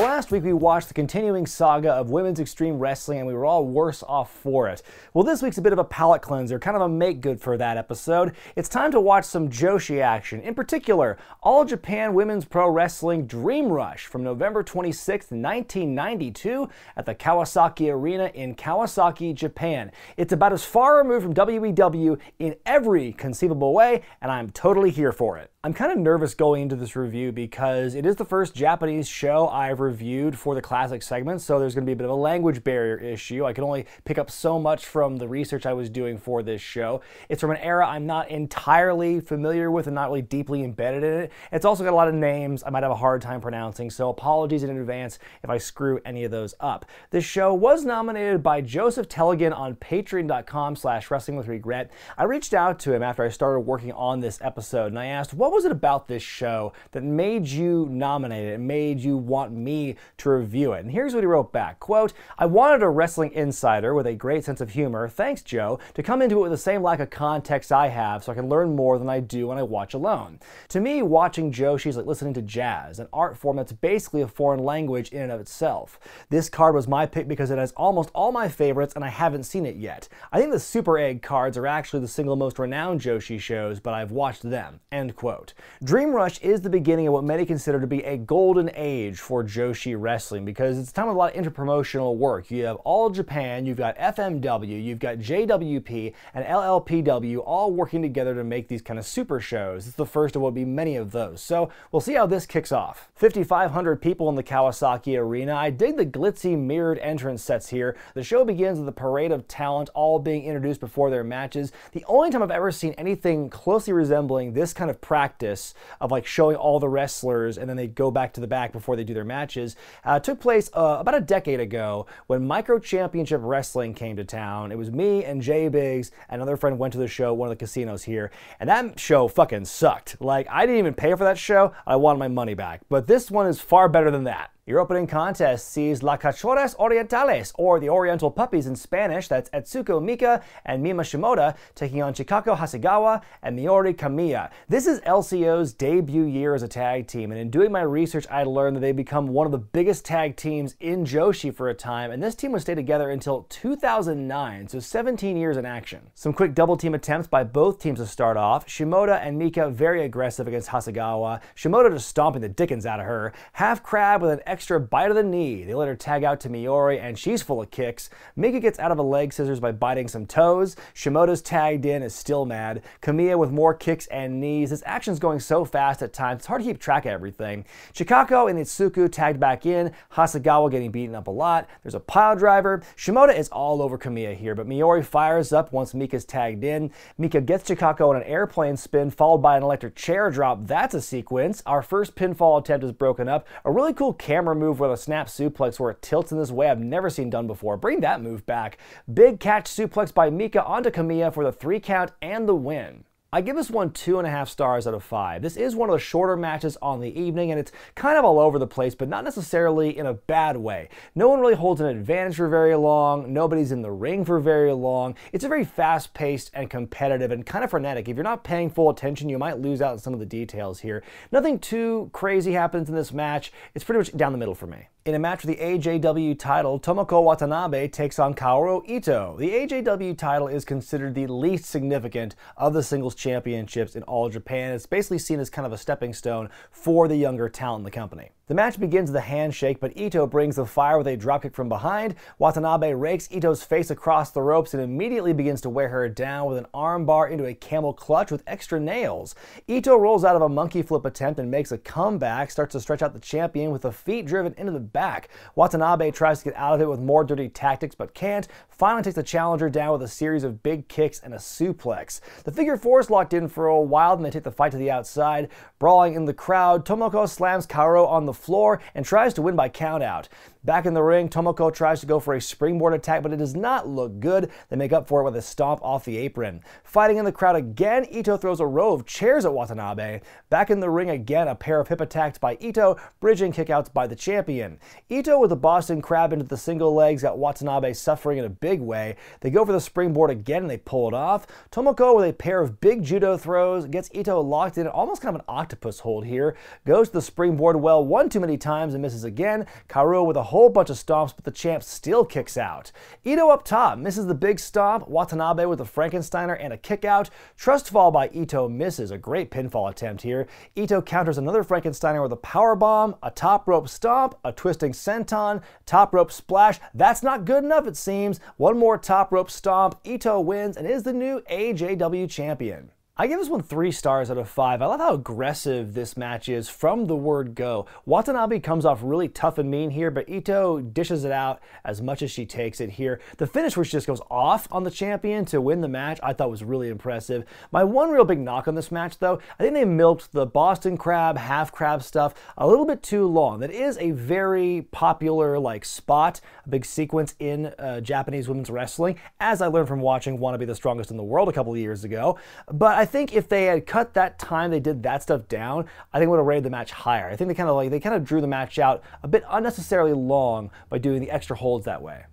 Well, last week we watched the continuing saga of women's extreme wrestling and we were all worse off for it. Well, this week's a bit of a palate cleanser, kind of a make good for that episode. It's time to watch some Joshi action, in particular, All Japan Women's Pro Wrestling Dream Rush from November 26, 1992 at the Kawasaki Arena in Kawasaki, Japan. It's about as far removed from WEW in every conceivable way, and I'm totally here for it. I'm kind of nervous going into this review because it is the first Japanese show I've reviewed for the classic segment, so there's going to be a bit of a language barrier issue. I can only pick up so much from the research I was doing for this show. It's from an era I'm not entirely familiar with and not really deeply embedded in it. It's also got a lot of names I might have a hard time pronouncing, so apologies in advance if I screw any of those up. This show was nominated by Joseph Telligan on patreon.com slash wrestling with regret. I reached out to him after I started working on this episode and I asked, what what was it about this show that made you nominate it and made you want me to review it? And here's what he wrote back. Quote, I wanted a wrestling insider with a great sense of humor, thanks Joe, to come into it with the same lack of context I have so I can learn more than I do when I watch alone. To me, watching Joe, she's like listening to jazz, an art form that's basically a foreign language in and of itself. This card was my pick because it has almost all my favorites and I haven't seen it yet. I think the Super Egg cards are actually the single most renowned Joshi shows, but I've watched them. End quote. Dream Rush is the beginning of what many consider to be a golden age for Joshi wrestling because it's a time of a lot of interpromotional work. You have All Japan, you've got FMW, you've got JWP, and LLPW all working together to make these kind of super shows. It's the first of what will be many of those. So we'll see how this kicks off. 5,500 people in the Kawasaki Arena. I dig the glitzy mirrored entrance sets here. The show begins with a parade of talent all being introduced before their matches. The only time I've ever seen anything closely resembling this kind of practice practice of like showing all the wrestlers and then they go back to the back before they do their matches uh, took place uh, about a decade ago when Micro Championship Wrestling came to town. It was me and Jay Biggs, another friend went to the show, one of the casinos here, and that show fucking sucked. Like, I didn't even pay for that show, I wanted my money back. But this one is far better than that. Your opening contest sees La Cachorras Orientales, or the Oriental Puppies in Spanish, that's Etsuko Mika and Mima Shimoda, taking on Chikako Hasegawa and Miori Kamiya. This is LCO's debut year as a tag team, and in doing my research, I learned that they become one of the biggest tag teams in Joshi for a time, and this team would stay together until 2009, so 17 years in action. Some quick double team attempts by both teams to start off. Shimoda and Mika very aggressive against Hasegawa, Shimoda just stomping the dickens out of her. Half crab with an extra bite of the knee. They let her tag out to Miori, and she's full of kicks. Mika gets out of a leg scissors by biting some toes. Shimoda's tagged in, is still mad. Kamiya with more kicks and knees. This action's going so fast at times, it's hard to keep track of everything. Chikako and Itsuku tagged back in. Hasegawa getting beaten up a lot. There's a pile driver. Shimoda is all over Kamiya here, but Miori fires up once Mika's tagged in. Mika gets Chikako on an airplane spin, followed by an electric chair drop. That's a sequence. Our first pinfall attempt is broken up. A really cool camera hammer move with a snap suplex where it tilts in this way I've never seen done before. Bring that move back. Big catch suplex by Mika onto Kamiya for the three count and the win. I give this one two and a half stars out of five. This is one of the shorter matches on the evening, and it's kind of all over the place, but not necessarily in a bad way. No one really holds an advantage for very long, nobody's in the ring for very long. It's a very fast paced and competitive and kind of frenetic. If you're not paying full attention, you might lose out on some of the details here. Nothing too crazy happens in this match. It's pretty much down the middle for me. In a match for the AJW title, Tomoko Watanabe takes on Kaoru Ito. The AJW title is considered the least significant of the singles championships in all Japan. It's basically seen as kind of a stepping stone for the younger talent in the company. The match begins with a handshake, but Ito brings the fire with a dropkick from behind. Watanabe rakes Ito's face across the ropes and immediately begins to wear her down with an armbar into a camel clutch with extra nails. Ito rolls out of a monkey flip attempt and makes a comeback, starts to stretch out the champion with the feet driven into the back. Watanabe tries to get out of it with more dirty tactics but can't, finally takes the challenger down with a series of big kicks and a suplex. The figure four is locked in for a while, and they take the fight to the outside. Brawling in the crowd, Tomoko slams Kaoru on the floor and tries to win by countout. Back in the ring, Tomoko tries to go for a springboard attack, but it does not look good. They make up for it with a stomp off the apron. Fighting in the crowd again, Ito throws a row of chairs at Watanabe. Back in the ring again, a pair of hip attacks by Ito, bridging kickouts by the champion. Ito with a Boston Crab into the single legs got Watanabe suffering in a big way. They go for the springboard again and they pull it off. Tomoko with a pair of big judo throws gets Ito locked in, almost kind of an octopus hold here. Goes to the springboard well one too many times and misses again. Karu with a whole bunch of stomps, but the champ still kicks out. Ito up top misses the big stomp, Watanabe with a Frankensteiner and a kick out. Trust fall by Ito misses, a great pinfall attempt here. Ito counters another Frankensteiner with a power bomb, a top rope stomp, a twisting senton, top rope splash. That's not good enough, it seems. One more top rope stomp, Ito wins and is the new AJW champion. I give this one three stars out of five. I love how aggressive this match is from the word go. Watanabe comes off really tough and mean here, but Ito dishes it out as much as she takes it here. The finish, where she just goes off on the champion to win the match, I thought was really impressive. My one real big knock on this match, though, I think they milked the Boston crab, half crab stuff a little bit too long. That is a very popular like spot, a big sequence in uh, Japanese women's wrestling, as I learned from watching "Want to Be the Strongest in the World" a couple of years ago. But I think if they had cut that time they did that stuff down, I think would have rated the match higher. I think they kind of like they kind of drew the match out a bit unnecessarily long by doing the extra holds that way.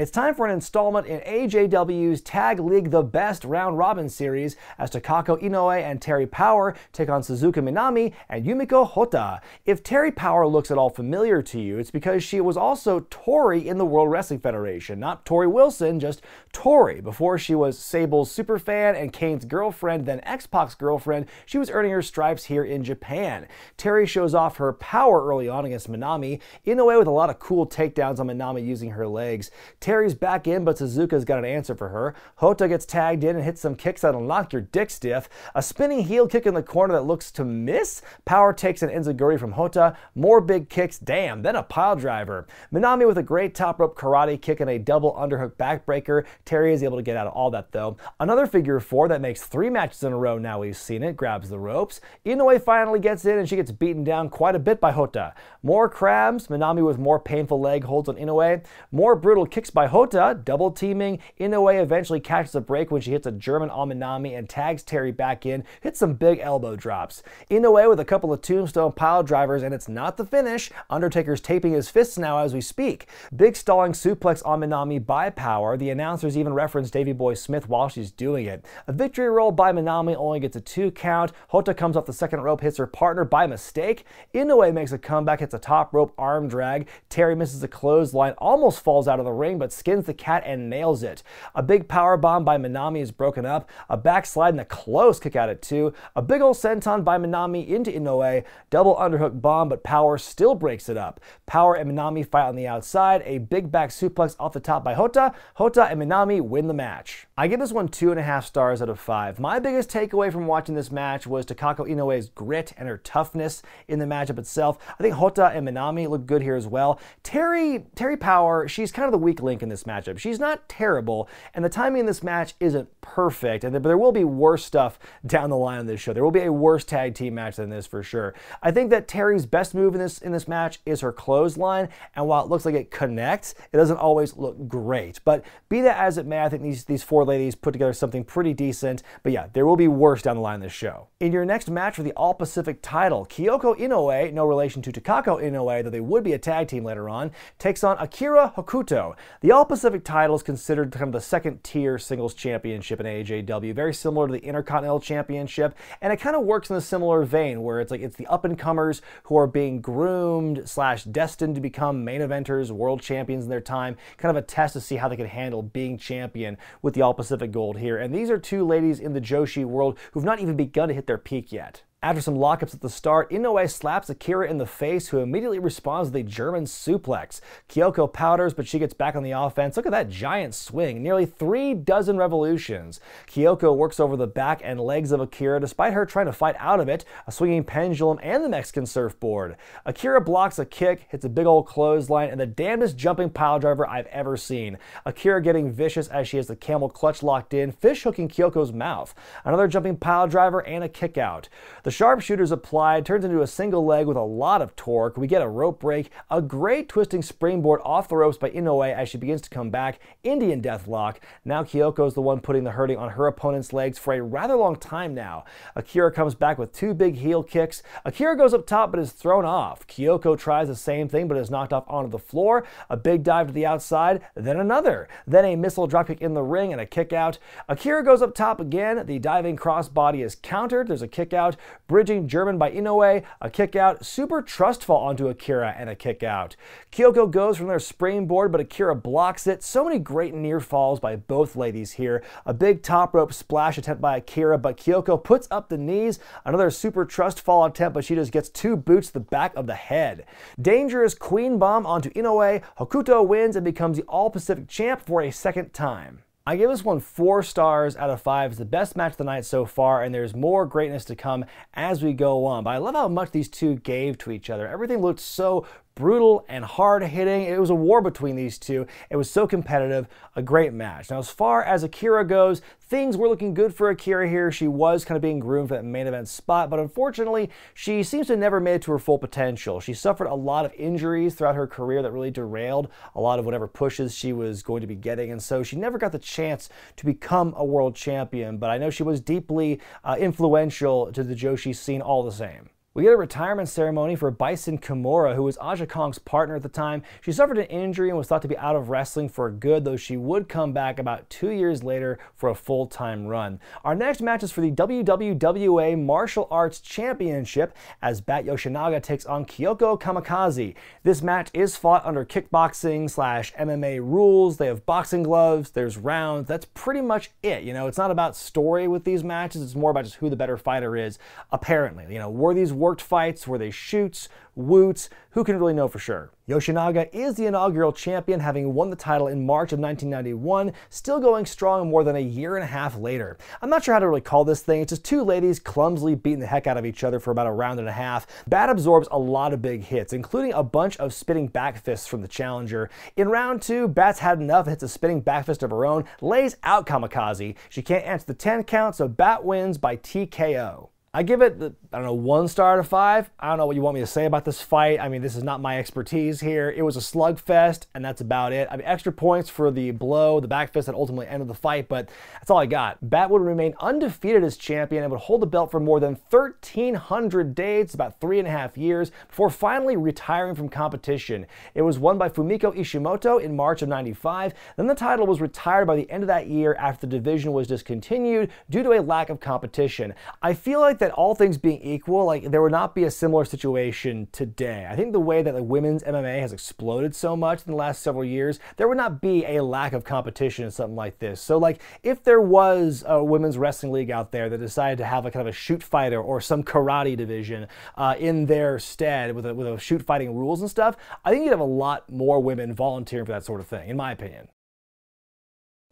It's time for an installment in AJW's Tag League The Best Round Robin series as Takako Inoue and Terry Power take on Suzuka Minami and Yumiko Hota. If Terry Power looks at all familiar to you, it's because she was also Tori in the World Wrestling Federation. Not Tori Wilson, just Tori. Before she was Sable's superfan and Kane's girlfriend, then X-Pac's girlfriend, she was earning her stripes here in Japan. Terry shows off her power early on against Minami, Inoue with a lot of cool takedowns on Minami using her legs. Terry's back in, but Suzuka's got an answer for her. Hota gets tagged in and hits some kicks that will knock your dick stiff. A spinning heel kick in the corner that looks to miss. Power takes an enziguri from Hota. More big kicks. Damn, then a pile driver. Minami with a great top rope karate kick and a double underhook backbreaker. Terry is able to get out of all that though. Another figure four that makes three matches in a row now we've seen it, grabs the ropes. Inoue finally gets in and she gets beaten down quite a bit by Hota. More crabs, Minami with more painful leg holds on Inoue. More brutal kicks by by Hota, double teaming. Inoue eventually catches a break when she hits a German Aminami and tags Terry back in, hits some big elbow drops. Inoue with a couple of tombstone pile drivers, and it's not the finish. Undertaker's taping his fists now as we speak. Big stalling suplex Aminami by power. The announcers even reference Davy Boy Smith while she's doing it. A victory roll by Minami only gets a two count. Hota comes off the second rope, hits her partner by mistake. Inoue makes a comeback, hits a top rope arm drag. Terry misses a clothesline, almost falls out of the ring, but but skins the cat and nails it. A big power bomb by Minami is broken up, a backslide and a close kick out at two, a big ol' senton by Minami into Inoue, double underhook bomb, but Power still breaks it up. Power and Minami fight on the outside, a big back suplex off the top by Hota. Hota and Minami win the match. I give this one two and a half stars out of five. My biggest takeaway from watching this match was Takako Inoue's grit and her toughness in the matchup itself. I think Hota and Minami look good here as well. Terry, Terry Power, she's kind of the weak link in this matchup. She's not terrible, and the timing in this match isn't perfect, and but there will be worse stuff down the line on this show. There will be a worse tag team match than this for sure. I think that Terry's best move in this in this match is her clothesline, and while it looks like it connects, it doesn't always look great. But be that as it may, I think these these four ladies put together something pretty decent, but yeah, there will be worse down the line this show. In your next match for the All Pacific title, Kyoko Inoue, no relation to Takako Inoue, though they would be a tag team later on, takes on Akira Hokuto. The All Pacific title is considered kind of the second tier singles championship in AJW, very similar to the Intercontinental Championship, and it kind of works in a similar vein where it's like it's the up and comers who are being groomed slash destined to become main eventers, world champions in their time, kind of a test to see how they can handle being champion with the All Pacific Gold here. And these are two ladies in the Joshi world who've not even begun to hit their peak yet. After some lockups at the start, Inoue slaps Akira in the face, who immediately responds with a German suplex. Kyoko powders, but she gets back on the offense. Look at that giant swing, nearly three dozen revolutions. Kyoko works over the back and legs of Akira, despite her trying to fight out of it, a swinging pendulum and the Mexican surfboard. Akira blocks a kick, hits a big old clothesline, and the damnedest jumping piledriver I've ever seen. Akira getting vicious as she has the camel clutch locked in, fish hooking Kyoko's mouth. Another jumping piledriver and a kick out. The the sharpshooter's applied, turns into a single leg with a lot of torque. We get a rope break, a great twisting springboard off the ropes by Inoue as she begins to come back, Indian deathlock. Now Kyoko's the one putting the hurting on her opponent's legs for a rather long time now. Akira comes back with two big heel kicks. Akira goes up top but is thrown off. Kyoko tries the same thing but is knocked off onto the floor. A big dive to the outside, then another. Then a missile dropkick in the ring and a kick out. Akira goes up top again. The diving crossbody is countered. There's a kick out bridging German by Inoue, a kickout, super trustful onto Akira and a kickout. Kyoko goes from their springboard, but Akira blocks it. So many great near falls by both ladies here. A big top rope splash attempt by Akira, but Kyoko puts up the knees. Another super trust fall attempt, but she just gets two boots to the back of the head. Dangerous Queen Bomb onto Inoue. Hokuto wins and becomes the All Pacific champ for a second time. I give this one four stars out of five. It's the best match of the night so far, and there's more greatness to come as we go on. But I love how much these two gave to each other. Everything looked so brutal and hard hitting. It was a war between these two. It was so competitive, a great match. Now, as far as Akira goes, things were looking good for Akira here. She was kind of being groomed for that main event spot, but unfortunately, she seems to never made it to her full potential. She suffered a lot of injuries throughout her career that really derailed a lot of whatever pushes she was going to be getting, and so she never got the chance to become a world champion. But I know she was deeply uh, influential to the Joshi scene all the same. We get a retirement ceremony for Bison Kimura, who was Aja Kong's partner at the time. She suffered an injury and was thought to be out of wrestling for good, though she would come back about two years later for a full time run. Our next match is for the WWWA Martial Arts Championship as Bat Yoshinaga takes on Kyoko Kamikaze. This match is fought under kickboxing slash MMA rules. They have boxing gloves, there's rounds. That's pretty much it. You know, it's not about story with these matches, it's more about just who the better fighter is, apparently. You know, were these worked fights? Were they shoots, woots? Who can really know for sure? Yoshinaga is the inaugural champion, having won the title in March of 1991, still going strong more than a year and a half later. I'm not sure how to really call this thing, it's just two ladies clumsily beating the heck out of each other for about a round and a half. Bat absorbs a lot of big hits, including a bunch of spinning back fists from the challenger. In round two, Bat's had enough, hits a spinning back fist of her own, lays out Kamikaze. She can't answer the 10 count, so Bat wins by TKO. I give it, the, I don't know, one star out of five. I don't know what you want me to say about this fight. I mean, this is not my expertise here. It was a slugfest, and that's about it. I mean, extra points for the blow, the back fist that ultimately ended the fight, but that's all I got. Bat would remain undefeated as champion and would hold the belt for more than 1,300 days, about three and a half years, before finally retiring from competition. It was won by Fumiko Ishimoto in March of 95. Then the title was retired by the end of that year after the division was discontinued due to a lack of competition. I feel like that all things being equal, like there would not be a similar situation today. I think the way that like, women's MMA has exploded so much in the last several years, there would not be a lack of competition in something like this. So like if there was a women's wrestling league out there that decided to have a kind of a shoot fighter or some karate division uh, in their stead with a, with a shoot fighting rules and stuff, I think you'd have a lot more women volunteering for that sort of thing, in my opinion.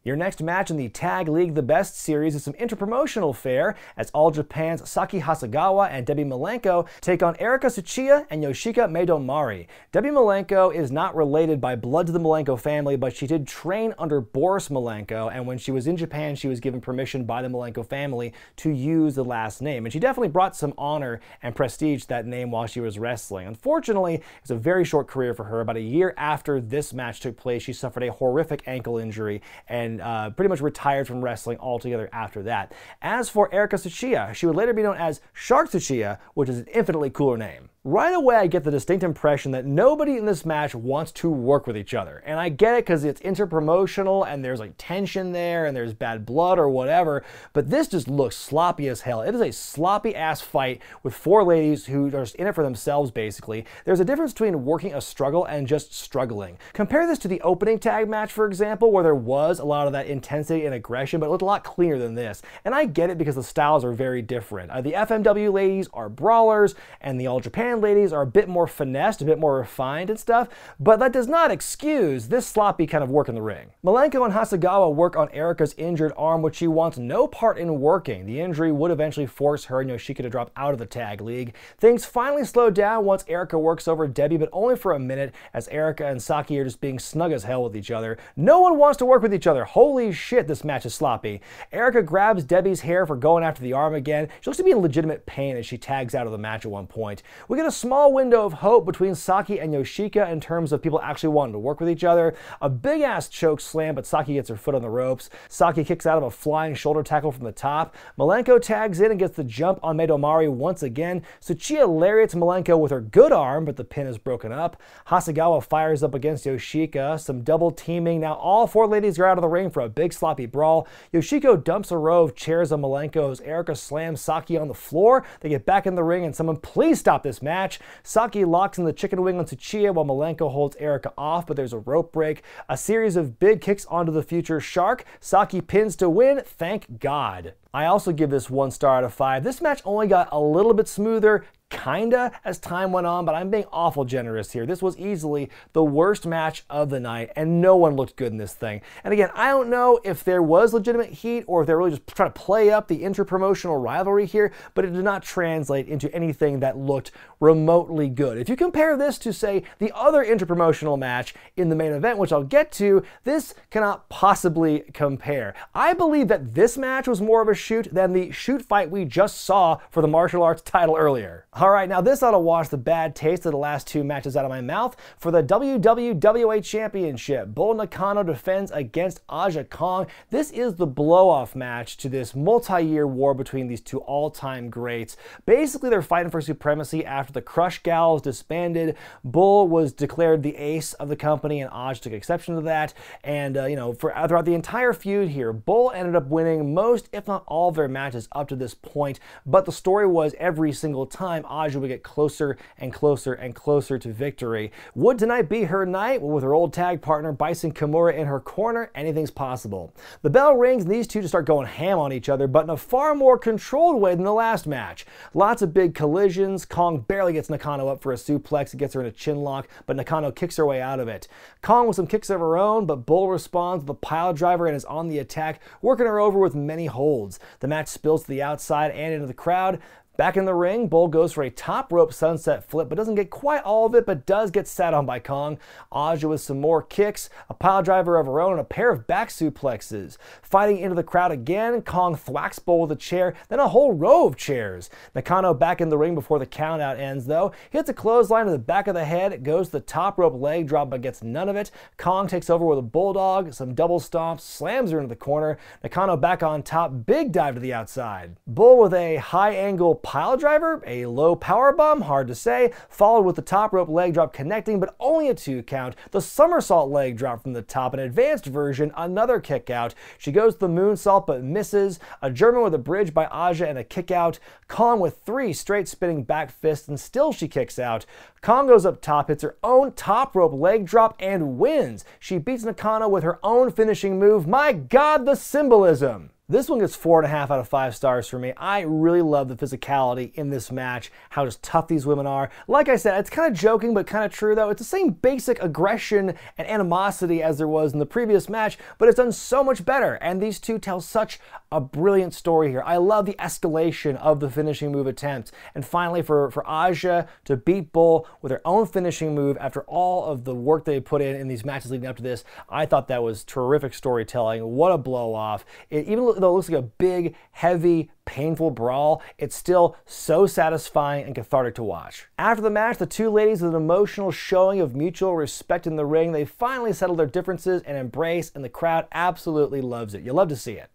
Your next match in the Tag League The Best series is some interpromotional fare as All Japan's Saki Hasegawa and Debbie Malenko take on Erika Tsuchiya and Yoshika Meidomari. Debbie Malenko is not related by blood to the Malenko family, but she did train under Boris Malenko, and when she was in Japan, she was given permission by the Malenko family to use the last name. And she definitely brought some honor and prestige to that name while she was wrestling. Unfortunately, it's a very short career for her. About a year after this match took place, she suffered a horrific ankle injury and uh, pretty much retired from wrestling altogether after that. As for Erika Tsuchiya, she would later be known as Shark Tsuchiya, which is an infinitely cooler name. Right away, I get the distinct impression that nobody in this match wants to work with each other. And I get it because it's interpromotional and there's like tension there and there's bad blood or whatever, but this just looks sloppy as hell. It is a sloppy ass fight with four ladies who are just in it for themselves, basically. There's a difference between working a struggle and just struggling. Compare this to the opening tag match, for example, where there was a lot of that intensity and aggression, but it looked a lot cleaner than this. And I get it because the styles are very different. Uh, the FMW ladies are brawlers, and the All Japan Southern ladies are a bit more finessed, a bit more refined and stuff, but that does not excuse this sloppy kind of work in the ring. Malenko and Hasegawa work on Erika's injured arm, which she wants no part in working. The injury would eventually force her and Yoshika to drop out of the tag league. Things finally slow down once Erika works over Debbie, but only for a minute, as Erika and Saki are just being snug as hell with each other. No one wants to work with each other. Holy shit, this match is sloppy. Erika grabs Debbie's hair for going after the arm again. She looks to be in legitimate pain as she tags out of the match at one point. We get a small window of hope between Saki and Yoshika in terms of people actually wanting to work with each other. A big ass choke slam, but Saki gets her foot on the ropes. Saki kicks out of a flying shoulder tackle from the top. Malenko tags in and gets the jump on Medomari once again. Suchiya lariats Malenko with her good arm, but the pin is broken up. Hasegawa fires up against Yoshika. Some double teaming. Now all four ladies are out of the ring for a big sloppy brawl. Yoshiko dumps a row of chairs on Malenko Erica slams Saki on the floor. They get back in the ring and someone please stop this match match. Saki locks in the chicken wing on Chia while Malenko holds Erika off, but there's a rope break. A series of big kicks onto the future shark. Saki pins to win. Thank God. I also give this one star out of five. This match only got a little bit smoother, kinda as time went on, but I'm being awful generous here. This was easily the worst match of the night, and no one looked good in this thing. And again, I don't know if there was legitimate heat or if they're really just trying to play up the interpromotional rivalry here, but it did not translate into anything that looked remotely good. If you compare this to, say, the other interpromotional match in the main event, which I'll get to, this cannot possibly compare. I believe that this match was more of a shoot than the shoot fight we just saw for the martial arts title earlier. All right, now this ought to wash the bad taste of the last two matches out of my mouth. For the WWWA Championship, Bull Nakano defends against Aja Kong. This is the blow-off match to this multi-year war between these two all-time greats. Basically, they're fighting for supremacy after the Crush Gals disbanded. Bull was declared the ace of the company, and Aja took exception to that. And, uh, you know, for, throughout the entire feud here, Bull ended up winning most, if not all, of their matches up to this point. But the story was every single time Aja would get closer and closer and closer to victory. Would tonight be her night? Well, with her old tag partner Bison Kimura in her corner, anything's possible. The bell rings and these two just start going ham on each other, but in a far more controlled way than the last match. Lots of big collisions. Kong barely gets Nakano up for a suplex. It gets her in a chin lock, but Nakano kicks her way out of it. Kong with some kicks of her own, but Bull responds with a pile driver and is on the attack, working her over with many holds. The match spills to the outside and into the crowd. Back in the ring, Bull goes for a top rope sunset flip, but doesn't get quite all of it, but does get sat on by Kong. Aja with some more kicks, a pile driver of her own, and a pair of back suplexes. Fighting into the crowd again, Kong thwacks Bull with a chair, then a whole row of chairs. Nakano back in the ring before the countout ends, though. Hits a clothesline to the back of the head, goes to the top rope leg drop, but gets none of it. Kong takes over with a bulldog, some double stomps, slams her into the corner. Nakano back on top, big dive to the outside. Bull with a high angle pile driver, a low power bomb, hard to say, followed with the top rope leg drop connecting, but only a two count, the somersault leg drop from the top, an advanced version, another kick out. She goes to the moonsault but misses, a German with a bridge by Aja and a kick out, Kong with three straight spinning back fists, and still she kicks out. Kong goes up top, hits her own top rope leg drop, and wins. She beats Nakano with her own finishing move. My God, the symbolism! This one gets four and a half out of five stars for me. I really love the physicality in this match, how just tough these women are. Like I said, it's kind of joking, but kind of true though. It's the same basic aggression and animosity as there was in the previous match, but it's done so much better. And these two tell such a brilliant story here. I love the escalation of the finishing move attempt. And finally, for, for Aja to beat Bull with her own finishing move after all of the work they put in in these matches leading up to this, I thought that was terrific storytelling. What a blow off. It even though it looks like a big, heavy, painful brawl, it's still so satisfying and cathartic to watch. After the match, the two ladies, with an emotional showing of mutual respect in the ring, they finally settle their differences and embrace, and the crowd absolutely loves it. You love to see it.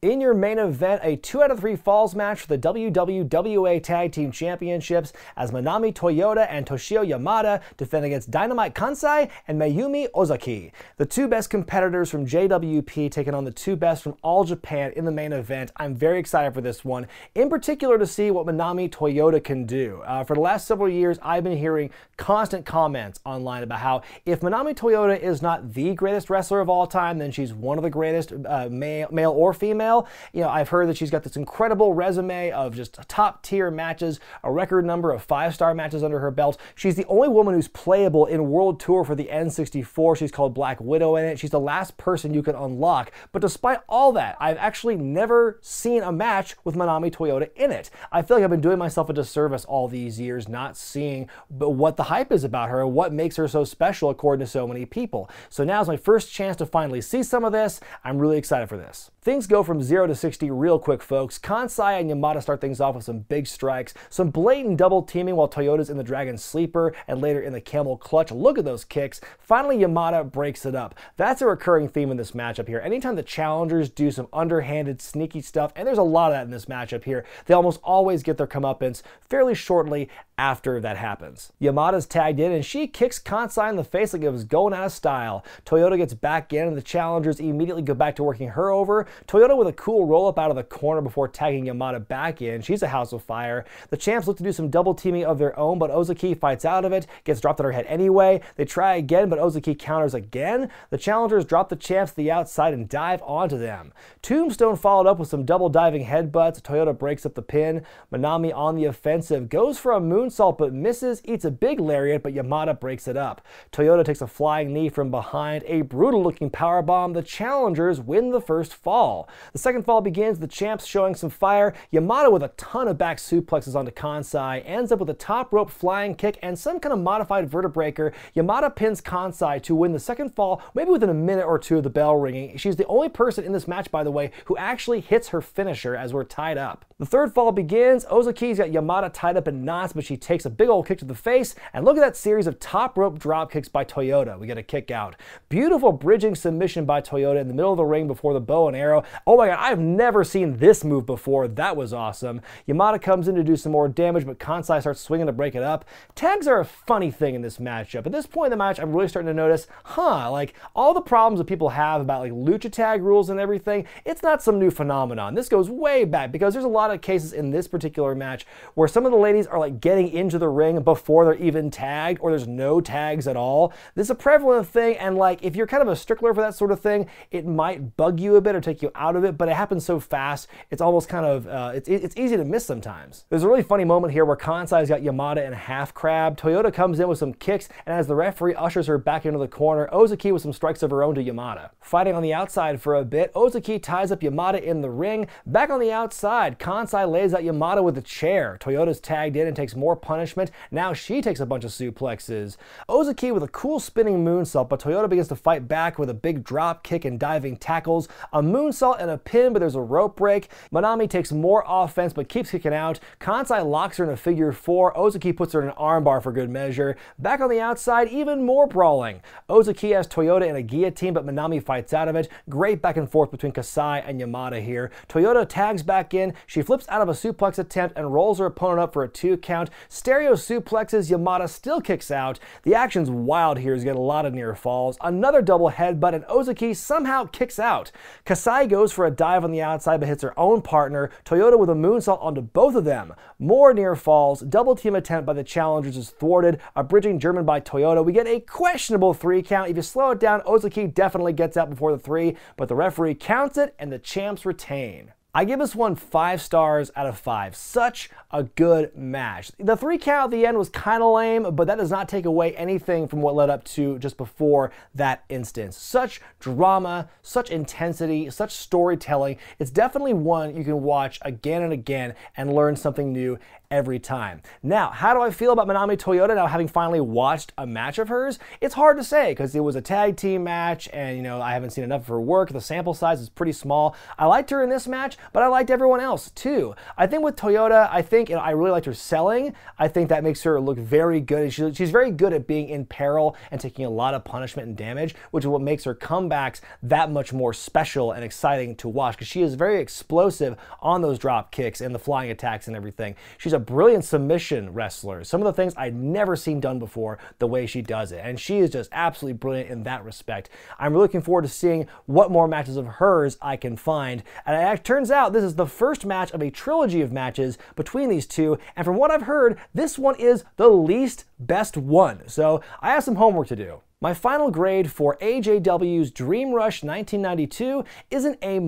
In your main event, a 2 out of 3 falls match for the WWWA Tag Team Championships as Manami Toyota and Toshio Yamada defend against Dynamite Kansai and Mayumi Ozaki. The two best competitors from JWP taking on the two best from All Japan in the main event. I'm very excited for this one, in particular to see what Manami Toyota can do. Uh, for the last several years, I've been hearing constant comments online about how if Manami Toyota is not the greatest wrestler of all time, then she's one of the greatest, uh, male, male or female. You know, I've heard that she's got this incredible resume of just top tier matches, a record number of five star matches under her belt. She's the only woman who's playable in World Tour for the N64. She's called Black Widow in it. She's the last person you can unlock. But despite all that, I've actually never seen a match with Manami Toyota in it. I feel like I've been doing myself a disservice all these years not seeing what the hype is about her and what makes her so special according to so many people. So now is my first chance to finally see some of this. I'm really excited for this. Things go from from 0 to 60 real quick, folks. Kansai and Yamada start things off with some big strikes, some blatant double teaming while Toyota's in the Dragon Sleeper and later in the Camel Clutch. Look at those kicks. Finally, Yamada breaks it up. That's a recurring theme in this matchup here. Anytime the challengers do some underhanded, sneaky stuff, and there's a lot of that in this matchup here, they almost always get their comeuppance fairly shortly after that happens. Yamada's tagged in and she kicks Kansai in the face like it was going out of style. Toyota gets back in and the challengers immediately go back to working her over. Toyota with a cool roll up out of the corner before tagging Yamada back in. She's a house of fire. The champs look to do some double teaming of their own, but Ozaki fights out of it, gets dropped on her head anyway. They try again, but Ozaki counters again. The challengers drop the champs to the outside and dive onto them. Tombstone followed up with some double diving headbutts. Toyota breaks up the pin. Manami on the offensive goes for a moon moonsault but misses, eats a big lariat, but Yamada breaks it up. Toyota takes a flying knee from behind, a brutal looking powerbomb. The challengers win the first fall. The second fall begins, the champs showing some fire. Yamada with a ton of back suplexes onto Kansai, ends up with a top rope flying kick and some kind of modified vertebraker. Yamada pins Kansai to win the second fall, maybe within a minute or two of the bell ringing. She's the only person in this match, by the way, who actually hits her finisher as we're tied up. The third fall begins. ozaki has got Yamada tied up in knots, but she takes a big old kick to the face, and look at that series of top rope drop kicks by Toyota. We get a kick out. Beautiful bridging submission by Toyota in the middle of the ring before the bow and arrow. Oh my god, I've never seen this move before. That was awesome. Yamada comes in to do some more damage, but Kansai starts swinging to break it up. Tags are a funny thing in this matchup. At this point in the match, I'm really starting to notice, huh, like all the problems that people have about like lucha tag rules and everything, it's not some new phenomenon. This goes way back because there's a lot of cases in this particular match where some of the ladies are like getting into the ring before they're even tagged or there's no tags at all. This is a prevalent thing, and like if you're kind of a strickler for that sort of thing, it might bug you a bit or take you out of it, but it happens so fast, it's almost kind of, uh, it's, it's easy to miss sometimes. There's a really funny moment here where Kansai's got Yamada in a half crab. Toyota comes in with some kicks, and as the referee ushers her back into the corner, Ozaki with some strikes of her own to Yamada. Fighting on the outside for a bit, Ozaki ties up Yamada in the ring. Back on the outside, Kansai lays out Yamada with a chair. Toyota's tagged in and takes more punishment. Now she takes a bunch of suplexes. Ozaki with a cool spinning moonsault, but Toyota begins to fight back with a big drop kick and diving tackles, a moonsault and a pin, but there's a rope break. Manami takes more offense, but keeps kicking out. Kansai locks her in a figure four. Ozaki puts her in an armbar for good measure. Back on the outside, even more brawling. Ozaki has Toyota in a guillotine, but Manami fights out of it. Great back and forth between Kasai and Yamada here. Toyota tags back in. She flips out of a suplex attempt and rolls her opponent up for a two count. Stereo suplexes, Yamada still kicks out. The action's wild here. as you get a lot of near falls. Another double headbutt, and Ozaki somehow kicks out. Kasai goes for a dive on the outside but hits her own partner. Toyota with a moonsault onto both of them. More near falls. Double team attempt by the challengers is thwarted. A bridging German by Toyota. We get a questionable three count. If you slow it down, Ozaki definitely gets out before the three, but the referee counts it and the champs retain. I give this one five stars out of five. Such a good match. The three count at the end was kind of lame, but that does not take away anything from what led up to just before that instance. Such drama, such intensity, such storytelling. It's definitely one you can watch again and again and learn something new every time. Now, how do I feel about Manami Toyota now having finally watched a match of hers? It's hard to say because it was a tag team match and, you know, I haven't seen enough of her work. The sample size is pretty small. I liked her in this match, but I liked everyone else too. I think with Toyota, I think you know, I really liked her selling. I think that makes her look very good. She, she's very good at being in peril and taking a lot of punishment and damage, which is what makes her comebacks that much more special and exciting to watch because she is very explosive on those drop kicks and the flying attacks and everything. She's a a brilliant submission wrestler. Some of the things I'd never seen done before, the way she does it. And she is just absolutely brilliant in that respect. I'm really looking forward to seeing what more matches of hers I can find. And it turns out this is the first match of a trilogy of matches between these two. And from what I've heard, this one is the least best one. So I have some homework to do. My final grade for AJW's Dream Rush 1992 is an A-.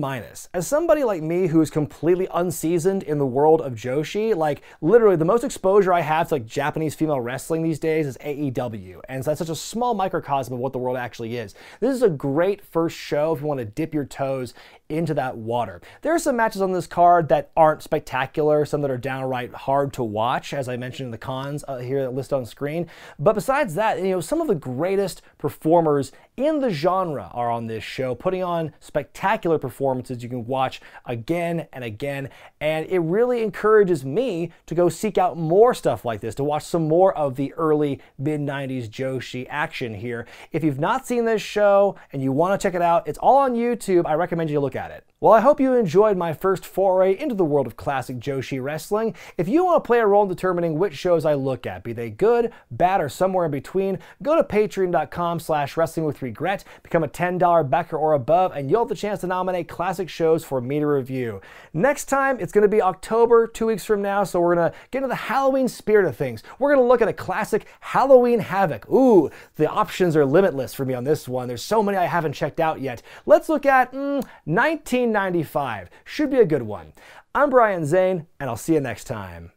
As somebody like me who is completely unseasoned in the world of Joshi, like literally the most exposure I have to like Japanese female wrestling these days is AEW, and so that's such a small microcosm of what the world actually is. This is a great first show if you want to dip your toes into that water. There are some matches on this card that aren't spectacular, some that are downright hard to watch, as I mentioned in the cons uh, here that list on screen. But besides that, you know, some of the greatest performers in the genre are on this show, putting on spectacular performances you can watch again and again. And it really encourages me to go seek out more stuff like this, to watch some more of the early mid 90s Joshi action here. If you've not seen this show and you want to check it out, it's all on YouTube. I recommend you look at it. Well, I hope you enjoyed my first foray into the world of classic Joshi wrestling. If you want to play a role in determining which shows I look at, be they good, bad, or somewhere in between, go to patreon.com slash wrestlingwithregret, become a $10 backer or above, and you'll have the chance to nominate classic shows for me to review. Next time, it's going to be October, two weeks from now, so we're going to get into the Halloween spirit of things. We're going to look at a classic Halloween Havoc. Ooh, the options are limitless for me on this one. There's so many I haven't checked out yet. Let's look at mm, 19 1995. Should be a good one. I'm Brian Zane, and I'll see you next time.